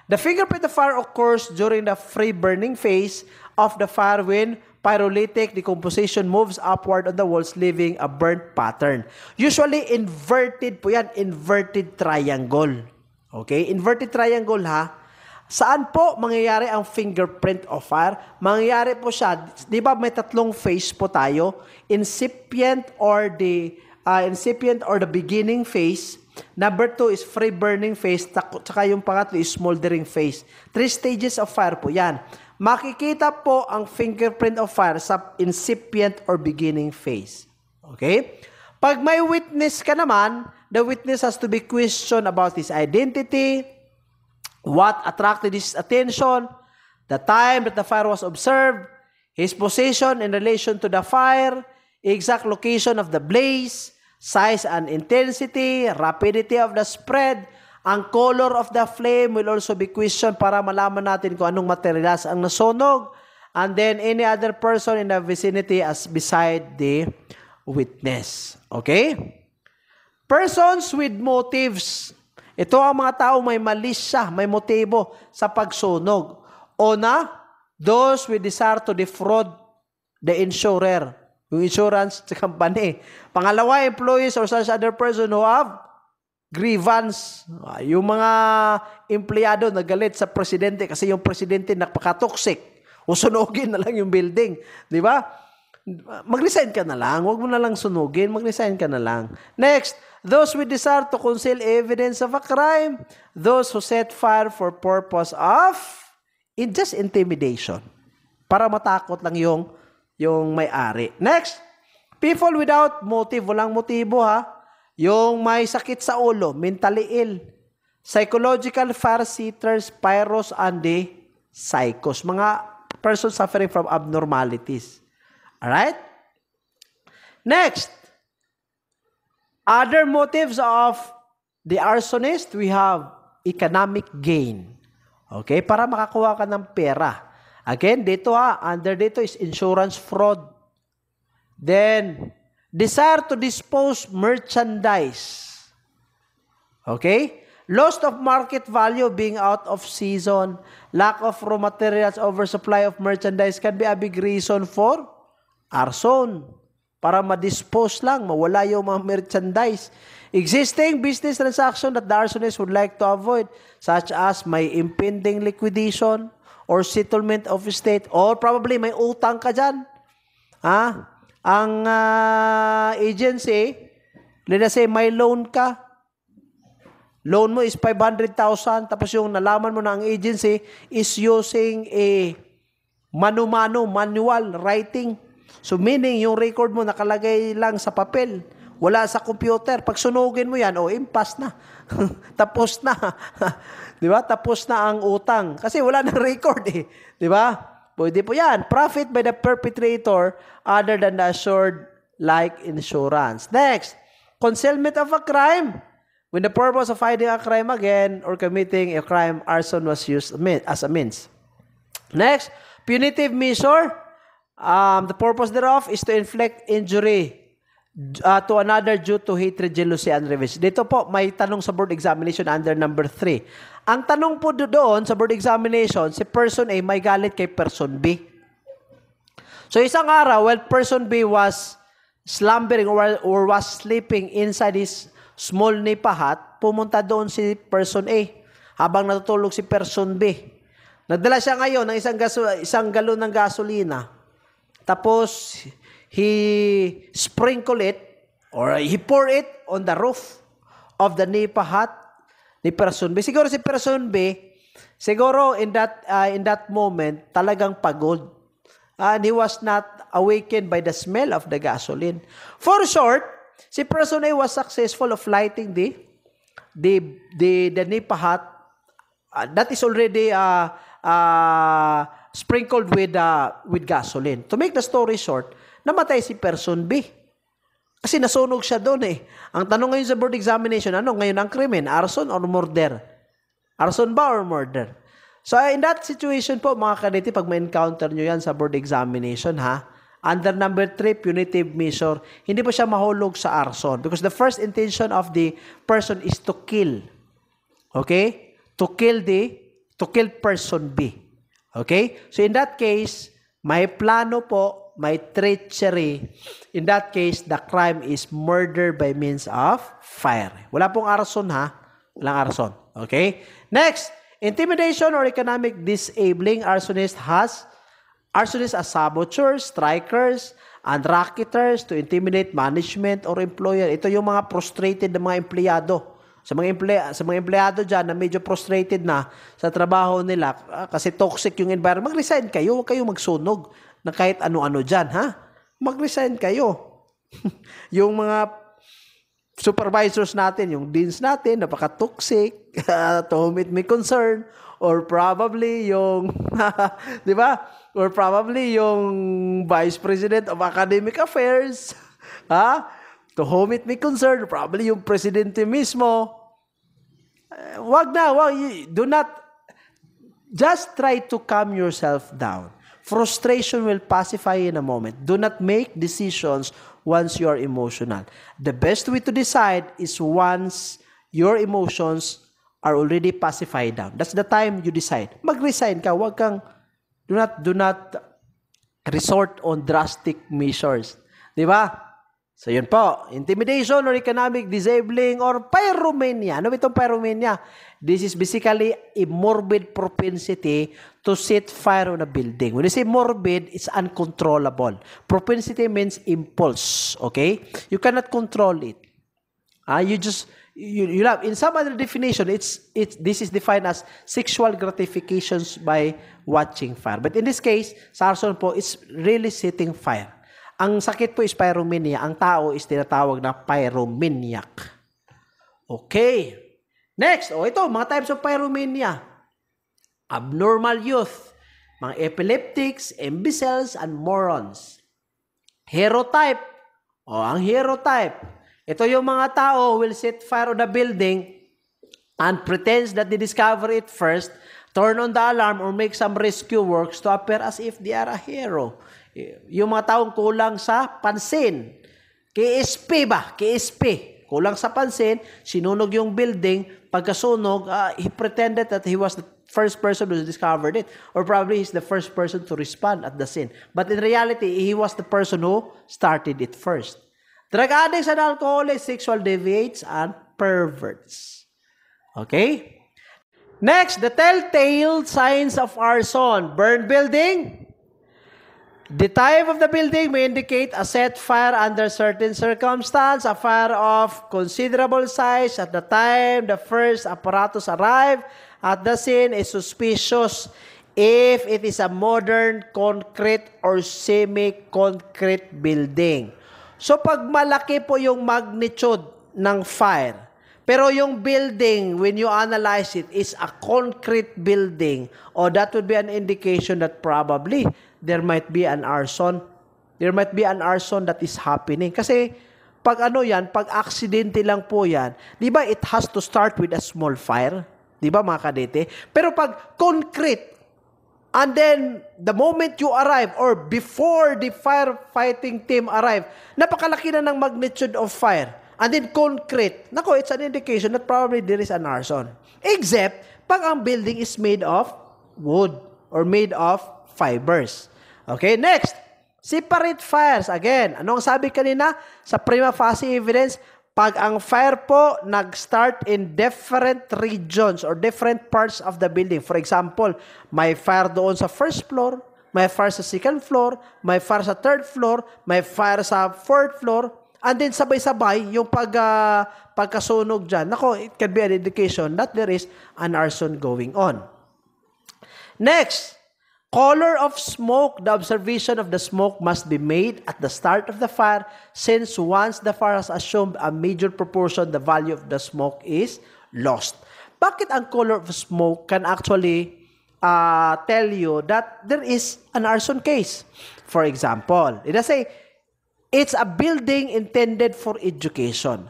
The fingerprint of fire occurs during the free burning phase Of the fire when pyrolytic decomposition moves upward on the walls leaving a burnt pattern. Usually inverted po yan, inverted triangle. Okay, inverted triangle ha. Saan po mangyayari ang fingerprint of fire? Mangyayari po siya, di ba may tatlong phase po tayo? Incipient or the uh, incipient or the beginning phase. Number two is free burning phase. Tsaka yung pangatlo is smoldering phase. Three stages of fire po yan makikita po ang fingerprint of fire sa incipient or beginning phase. Okay? Pag may witness ka naman, the witness has to be questioned about his identity, what attracted his attention, the time that the fire was observed, his position in relation to the fire, exact location of the blaze, size and intensity, rapidity of the spread, ang color of the flame will also be questioned para malaman natin kung anong materials ang nasunog. And then any other person in the vicinity as beside the witness. Okay? Persons with motives. Ito ang mga tao may malisya, may motibo sa pagsunog. O na, those with desire to defraud the insurer, yung insurance [LAUGHS] company. Pangalawa, employees or such other person who have grievance. Ah, yung mga empleyado na galit sa presidente kasi yung presidente napaka-toxic. O sunugin na lang yung building. Di ba? Mag-resign ka na lang. Huwag mo na lang sunugin. Mag-resign ka na lang. Next, those who desire to conceal evidence of a crime, those who set fire for purpose of in just intimidation. Para matakot lang yung yung may-ari. Next, people without motive, walang motibo ha yung may sakit sa ulo, mentally ill. Psychological parasitters, pyros, and the psychos. Mga person suffering from abnormalities. Alright? Next, other motives of the arsonist, we have economic gain. Okay? Para makakuha ka ng pera. Again, dito ha, under dito is insurance fraud. Then, Desire to dispose merchandise. Okay? Loss of market value being out of season, lack of raw materials, oversupply of merchandise can be a big reason for arson. Para ma-dispose lang, mawala yung mga merchandise. Existing business transaction that the arsonist would like to avoid, such as may impending liquidation or settlement of estate, or probably may utang ka dyan. Ha? ang uh, agency, let us say may loan ka, loan mo is 500,000, tapos yung nalaman mo na ang agency is using a mano-mano, manual writing. So meaning, yung record mo nakalagay lang sa papel, wala sa computer. Pag sunugin mo yan, oh, impas na. [LAUGHS] Tapos na. [LAUGHS] 'Di ba? Tapos na ang utang kasi wala nang record eh. 'Di ba? Pwede po yan. Profit by the perpetrator other than the assured like insurance. Next, concealment of a crime. When the purpose of hiding a crime again or committing a crime, arson was used as a means. Next, punitive measure. Um, the purpose thereof is to inflict injury uh, to another due to hatred, jealousy, and revenge. Dito po, may tanong sa board examination under number 3. Ang tanong po doon sa board examination, si person A may galit kay person B. So isang araw, while person B was slumbering or, or was sleeping inside his small nipahat, pumunta doon si person A habang natutulog si person B. Nagdala siya ngayon ng isang, gaso, isang galon ng gasolina. Tapos, he sprinkle it or he pour it on the roof of the Nipa hut ni person B. Siguro si person B, siguro in that uh, in that moment talagang pagod. Uh, and he was not awakened by the smell of the gasoline. For short, si person A was successful of lighting the the the, the Nipa hut uh, that is already uh, uh, sprinkled with uh, with gasoline. To make the story short, namatay si person B. Kasi nasunog siya doon eh. Ang tanong ngayon sa board examination, ano ngayon ang krimen? Arson or murder? Arson ba or murder? So in that situation po mga kaditi, pag ma-encounter nyo yan sa board examination ha, under number 3, punitive measure, hindi po siya mahulog sa arson because the first intention of the person is to kill. Okay? To kill the, to kill person B. Okay? So in that case, may plano po may treachery. In that case, the crime is murder by means of fire. Wala pong arson ha. Walang arson. Okay? Next, intimidation or economic disabling arsonist has arsonist as saboteurs, strikers, and racketers to intimidate management or employer. Ito yung mga frustrated na mga empleyado. Sa mga emple sa mga empleyado diyan na medyo frustrated na sa trabaho nila ah, kasi toxic yung environment, mag-resign kayo, huwag kayong magsunog na kahit ano-ano dyan, ha? Mag-resign kayo. [LAUGHS] yung mga supervisors natin, yung deans natin, napaka-toxic, uh, [LAUGHS] to meet me concern, or probably yung, [LAUGHS] di ba? Or probably yung vice president of academic affairs, ha? To whom it may concern, probably yung presidente mismo. Uh, wag na, wag, do not, just try to calm yourself down. Frustration will pacify in a moment. Do not make decisions once you are emotional. The best way to decide is once your emotions are already pacified down. That's the time you decide. Mag-resign ka. Huwag kang, do not, do not resort on drastic measures. Di ba? So yun po, intimidation or economic disabling or pyromania. Ano itong pyromania? This is basically a morbid propensity to set fire on a building. When you say morbid, it's uncontrollable. Propensity means impulse, okay? You cannot control it. Ah, you just you, you love in some other definition it's it's this is defined as sexual gratifications by watching fire. But in this case, sarson po, is really setting fire. Ang sakit po is pyromania. Ang tao is tinatawag na pyromaniac. Okay. Next, oh ito, mga types of pyromania. Abnormal youth, mga epileptics, imbeciles, and morons. Hero Herotype. Oh, ang hero type. Ito yung mga tao will set fire on the building and pretends that they discover it first, turn on the alarm, or make some rescue works to appear as if they are a hero. Yung mga taong kulang sa pansin. KSP ba? KSP. Kulang sa pansin, sinunog yung building. Pagkasunog, uh, he pretended that he was the first person who discovered it. Or probably he's the first person to respond at the scene. But in reality, he was the person who started it first. Drug addicts and alcoholics, sexual deviates, and perverts. Okay? Next, the telltale signs of arson. Burn building, The type of the building may indicate a set fire under certain circumstances, a fire of considerable size at the time the first apparatus arrived at the scene is suspicious if it is a modern concrete or semi-concrete building. So pag malaki po yung magnitude ng fire, pero yung building, when you analyze it, is a concrete building. Or oh, that would be an indication that probably there might be an arson. There might be an arson that is happening. Kasi pag ano yan, pag aksidente lang po yan, di ba it has to start with a small fire? Di ba mga kadete? Pero pag concrete, and then the moment you arrive or before the firefighting team arrive, napakalaki na ng magnitude of fire and then concrete, nako, it's an indication that probably there is an arson. Except, pag ang building is made of wood or made of fibers. Okay, next. Separate fires. Again, anong sabi kanina? Sa prima facie evidence, pag ang fire po nag-start in different regions or different parts of the building. For example, may fire doon sa first floor, may fire sa second floor, may fire sa third floor, may fire sa fourth floor, And then sabay-sabay yung pag uh, pagkasunog diyan. Nako, it can be an indication that there is an arson going on. Next, color of smoke. The observation of the smoke must be made at the start of the fire since once the fire has assumed a major proportion, the value of the smoke is lost. Bakit ang color of smoke can actually uh, tell you that there is an arson case? For example, it does say It's a building intended for education.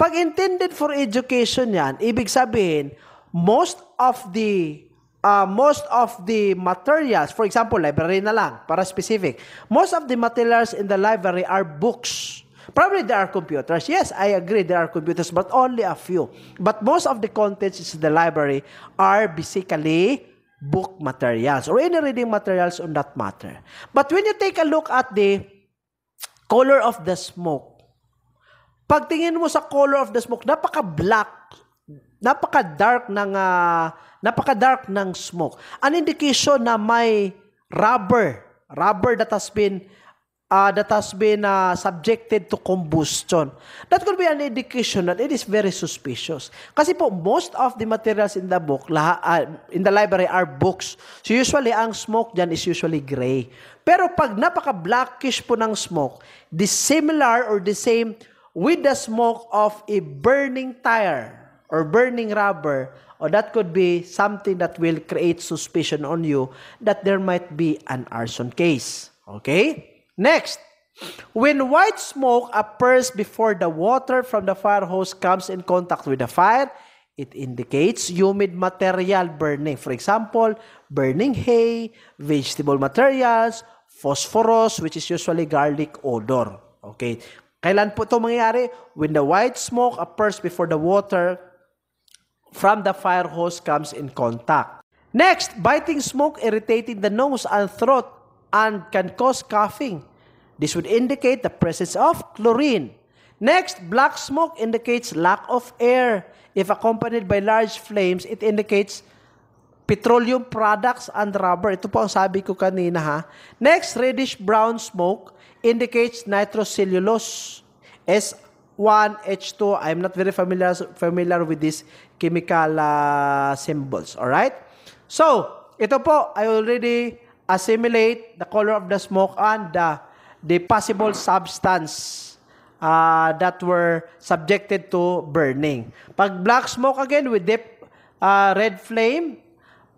Pag intended for education yan, ibig sabihin, most of the uh, most of the materials, for example, library na lang, para specific, most of the materials in the library are books. Probably there are computers. Yes, I agree there are computers, but only a few. But most of the contents in the library are basically book materials or any reading materials on that matter. But when you take a look at the color of the smoke. Pagtingin mo sa color of the smoke, napaka-black, napaka-dark ng uh, napaka-dark ng smoke. An indication na may rubber, rubber that has been uh, that has been uh, subjected to combustion. That could be an indication that it is very suspicious. Kasi po, most of the materials in the book, lah, uh, ah, in the library are books. So usually, ang smoke dyan is usually gray. Pero pag napaka-blackish po ng smoke, the similar or the same with the smoke of a burning tire or burning rubber or that could be something that will create suspicion on you that there might be an arson case. Okay? Next, when white smoke appears before the water from the fire hose comes in contact with the fire, it indicates humid material burning. For example, burning hay, vegetable materials, phosphorus, which is usually garlic odor. Okay. Kailan po ito mangyayari? When the white smoke appears before the water from the fire hose comes in contact. Next, biting smoke irritating the nose and throat and can cause coughing, This would indicate the presence of chlorine. Next, black smoke indicates lack of air. If accompanied by large flames, it indicates petroleum products and rubber. Ito po ang sabi ko kanina ha. Next, reddish brown smoke indicates nitrocellulose. S1H2. I'm not very familiar familiar with this chemical uh, symbols. All right? So, ito po, I already assimilate the color of the smoke and the the possible substance uh, that were subjected to burning. Pag black smoke again with deep uh, red flame,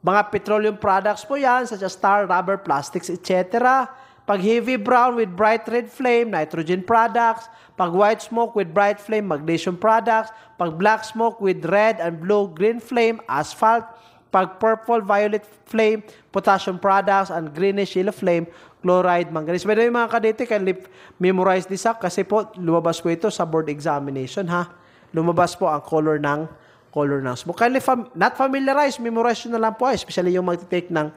mga petroleum products po yan, such as tar, rubber, plastics, etc. Pag heavy brown with bright red flame, nitrogen products. Pag white smoke with bright flame, magnesium products. Pag black smoke with red and blue green flame, asphalt. Pag purple violet flame, potassium products and greenish yellow flame, chloride, manganese. By the mga kadete, can memorize this up kasi po lumabas po ito sa board examination ha. Lumabas po ang color ng color ng smoke. Kindly fam- not familiarize, memorize na lang po, ah, especially yung magte-take ng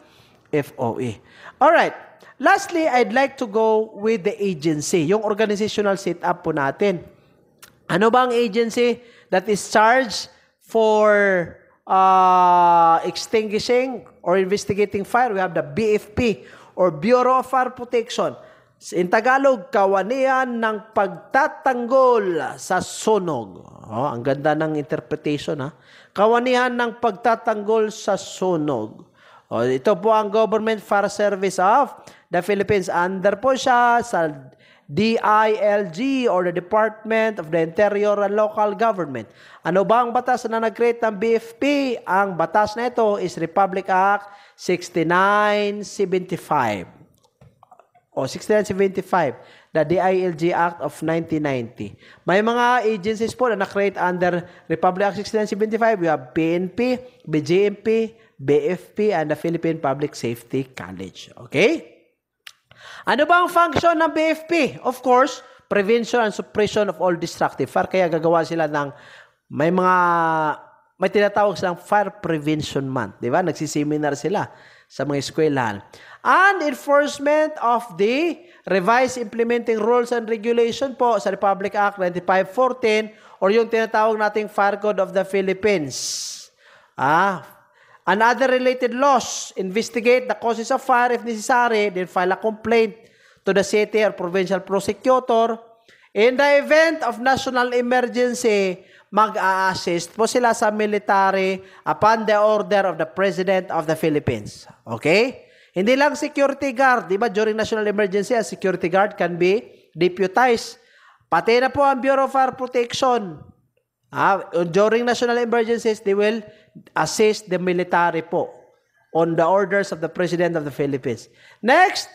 FOE. All right. Lastly, I'd like to go with the agency, yung organizational setup po natin. Ano ba ang agency that is charged for uh, extinguishing or investigating fire? We have the BFP or Bureau of Fire Protection. In Tagalog, kawanian ng pagtatanggol sa sunog. Oh, ang ganda ng interpretation ha. Kawanihan ng pagtatanggol sa sunog. Oh, ito po ang Government Fire Service of the Philippines. Under po siya sa DILG or the Department of the Interior and Local Government. Ano ba ang batas na nag-create ng BFP? Ang batas na ito is Republic Act 6975 o 6975 the DILG Act of 1990. May mga agencies po na na-create under Republic Act 6975. We have PNP, BGMP, BFP, and the Philippine Public Safety College. Okay? Ano ba ang function ng BFP? Of course, prevention and suppression of all destructive fire. Kaya gagawa sila ng may mga may tinatawag silang Fire Prevention Month. Di ba? Nagsiseminar sila sa mga eskwelahan. And enforcement of the revised implementing rules and regulation po sa Republic Act 9514 or yung tinatawag nating Fire Code of the Philippines. Ah, Another related loss, investigate the causes of fire if necessary, then file a complaint to the city or provincial prosecutor. In the event of national emergency, mag-a-assist po sila sa military upon the order of the President of the Philippines. Okay? Hindi lang security guard. Di ba during national emergency, a security guard can be deputized. Pati na po ang Bureau of Fire Protection. Ah, during national emergencies, they will assist the military po on the orders of the President of the Philippines. Next,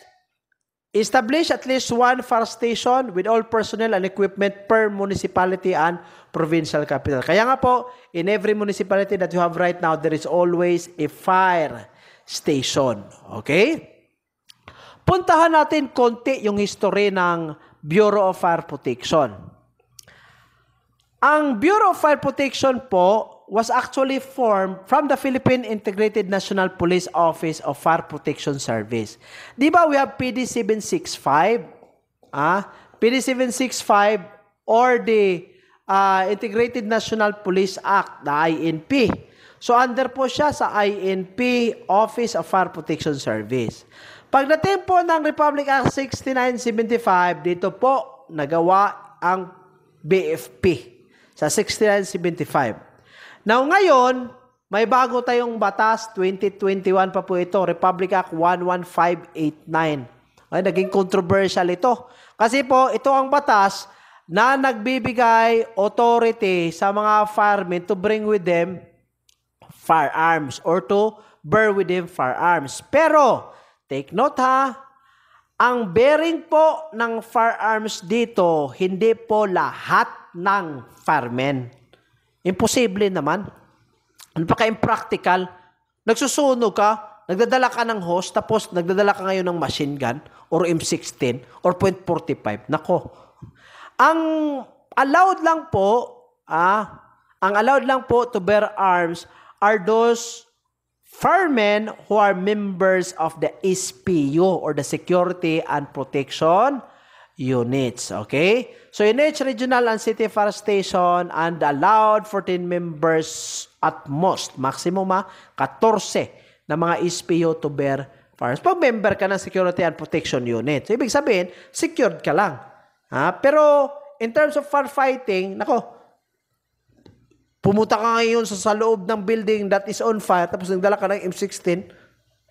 Establish at least one fire station with all personnel and equipment per municipality and provincial capital. Kaya nga po, in every municipality that you have right now, there is always a fire station. Okay? Puntahan natin konti yung history ng Bureau of Fire Protection. Ang Bureau of Fire Protection po was actually formed from the Philippine Integrated National Police Office of Fire Protection Service. Di ba we have PD 765? Ah, PD 765 or the uh, Integrated National Police Act, the INP. So under po siya sa INP, Office of Fire Protection Service. Pagdating po ng Republic Act 6975, dito po nagawa ang BFP sa 6975. Now ngayon, may bago tayong batas, 2021 pa po ito, Republic Act 11589. Ay, naging controversial ito. Kasi po, ito ang batas na nagbibigay authority sa mga firemen to bring with them firearms or to bear with them firearms. Pero, take note ha, ang bearing po ng firearms dito, hindi po lahat ng firemen. Imposible naman. Napaka-impractical. Ano Nagsusunog ka, nagdadala ka ng host, tapos nagdadala ka ngayon ng machine gun or M16 or .45. Nako. Ang allowed lang po, ah, ang allowed lang po to bear arms are those firemen who are members of the SPU or the Security and Protection units. Okay? So in each regional and city fire station and allowed 14 members at most, maximum ha, ah, 14 na mga SPO to bear firearms. Pag member ka ng Security and Protection Unit. So, ibig sabihin, secured ka lang. Ha? Pero, in terms of firefighting, nako, pumunta ka ngayon sa, sa loob ng building that is on fire, tapos nagdala ka ng M16,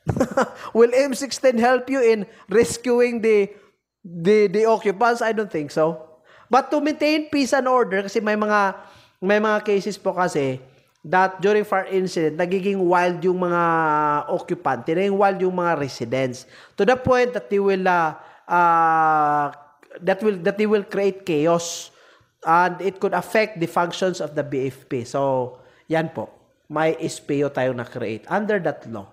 [LAUGHS] will M16 help you in rescuing the the, the occupants, I don't think so. But to maintain peace and order, kasi may mga, may mga cases po kasi, that during fire incident, nagiging wild yung mga occupant, nagiging wild yung mga residents. To the point that they will, uh, uh, that will, that they will create chaos and it could affect the functions of the BFP. So, yan po. May SPO tayo na-create under that law.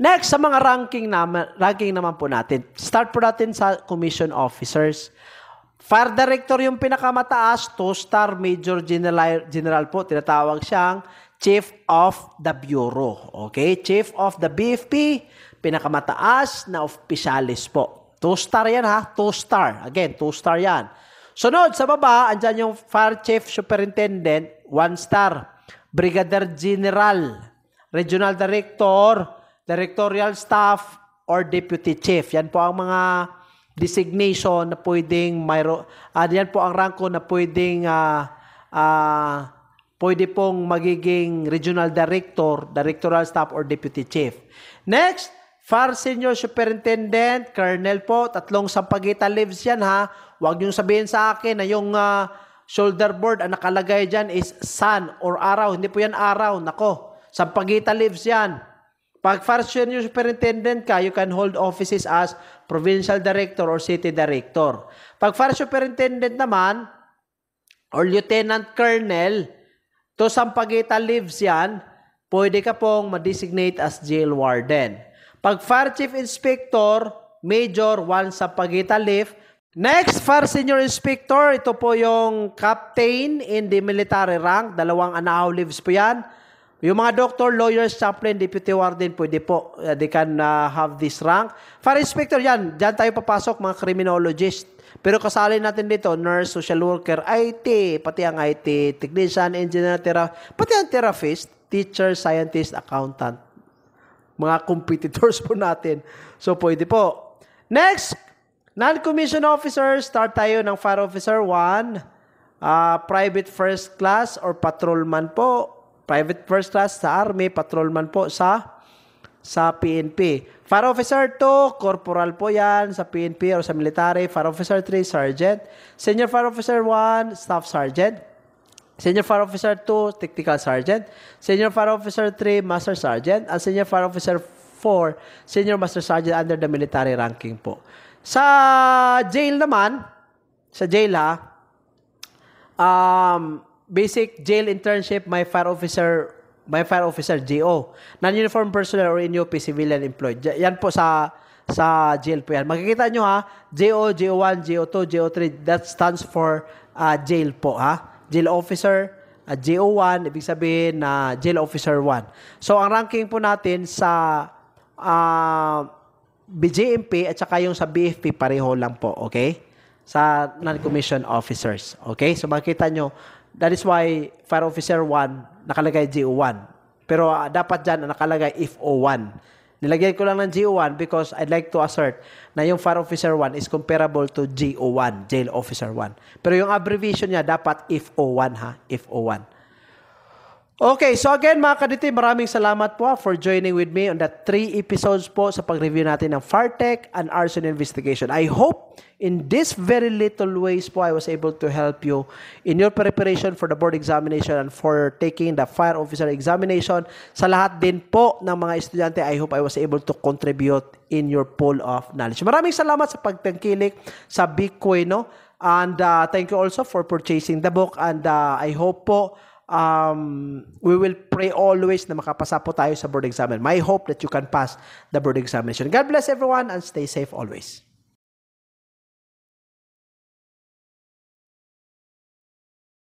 Next, sa mga ranking naman, ranking naman po natin. Start po natin sa commission officers. Fire director yung pinakamataas, two-star major general, general po. Tinatawag siyang Chief of the Bureau. Okay? Chief of the BFP, pinakamataas na officialis po. Two-star yan ha, two-star. Again, two-star yan. Sunod, sa baba, andyan yung Fire Chief Superintendent, one-star. Brigadier General, Regional Director, directorial staff, or deputy chief. Yan po ang mga designation na pwedeng mayro uh, yan po ang ranko na pwedeng uh, uh, pwede pong magiging regional director, directorial staff or deputy chief. Next, Far Senior Superintendent, Colonel po, tatlong sampagita leaves yan ha. Huwag niyong sabihin sa akin na yung uh, shoulder board ang nakalagay dyan is sun or araw. Hindi po yan araw. Nako, sampagita leaves yan. Pag first-year news superintendent ka, you can hold offices as provincial director or city director. Pag first superintendent naman, or lieutenant colonel, to Sampaguita lives yan, pwede ka pong ma-designate as jail warden. Pag fire chief inspector, major, one Sampaguita live. Next, fire senior inspector, ito po yung captain in the military rank, dalawang anahaw lives po yan. Yung mga doctor, lawyers, chaplain, deputy warden, pwede po. Uh, they can uh, have this rank. Fire inspector, yan. Diyan tayo papasok, mga criminologist. Pero kasali natin dito, nurse, social worker, IT, pati ang IT, technician, engineer, tera, pati ang therapist, teacher, scientist, accountant. Mga [LAUGHS] competitors po natin. So, pwede po. Next, non-commissioned officers. Start tayo ng fire officer 1. Uh, ah, private first class or patrolman po private first class sa Army, patrolman po sa sa PNP. Fire Officer 2, corporal po yan sa PNP or sa military. Fire Officer 3, sergeant. Senior Fire Officer 1, staff sergeant. Senior Fire Officer 2, Tactical Sergeant. Senior Fire Officer 3, Master Sergeant. At Senior Fire Officer 4, Senior Master Sergeant under the military ranking po. Sa jail naman, sa jail ha, um, basic jail internship, my fire officer, my fire officer, JO. Non-uniform personnel or INOP civilian employed. Yan po sa sa jail po yan. Makikita nyo ha, JO, JO1, JO2, JO3, that stands for uh, jail po ha. Jail officer, uh, JO1, ibig sabihin na uh, jail officer 1. So, ang ranking po natin sa uh, BJMP at saka yung sa BFP pareho lang po, okay? Sa non-commissioned officers, okay? So, makikita nyo, That is why Fire Officer 1, nakalagay GO1. Pero uh, dapat dyan nakalagay if O1. Nilagyan ko lang ng GO1 because I'd like to assert na yung Fire Officer 1 is comparable to GO1, Jail Officer 1. Pero yung abbreviation niya dapat if O1 ha, if O1. Okay, so again mga kaditi, maraming salamat po ah, for joining with me on the three episodes po sa pag-review natin ng FARTEC and arson investigation. I hope in this very little ways po I was able to help you in your preparation for the board examination and for taking the fire officer examination. Sa lahat din po ng mga estudyante, I hope I was able to contribute in your pool of knowledge. Maraming salamat sa pagtangkilik sa Bitcoin, no? And uh, thank you also for purchasing the book and uh, I hope po um, we will pray always na makapasa po tayo sa board exam. My hope that you can pass the board examination. God bless everyone and stay safe always.